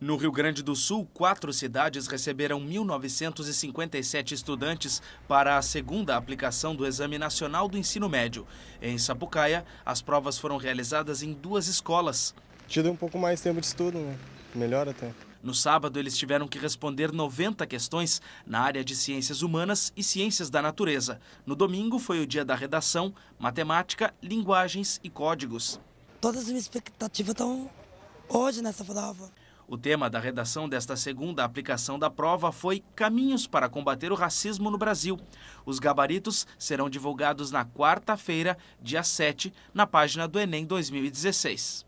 No Rio Grande do Sul, quatro cidades receberam 1.957 estudantes para a segunda aplicação do Exame Nacional do Ensino Médio. Em Sapucaia, as provas foram realizadas em duas escolas. Tido um pouco mais tempo de estudo, né? melhor até. No sábado, eles tiveram que responder 90 questões na área de ciências humanas e ciências da natureza. No domingo foi o dia da redação, matemática, linguagens e códigos. Todas as minhas expectativas estão hoje nessa prova. O tema da redação desta segunda aplicação da prova foi Caminhos para combater o racismo no Brasil. Os gabaritos serão divulgados na quarta-feira, dia 7, na página do Enem 2016.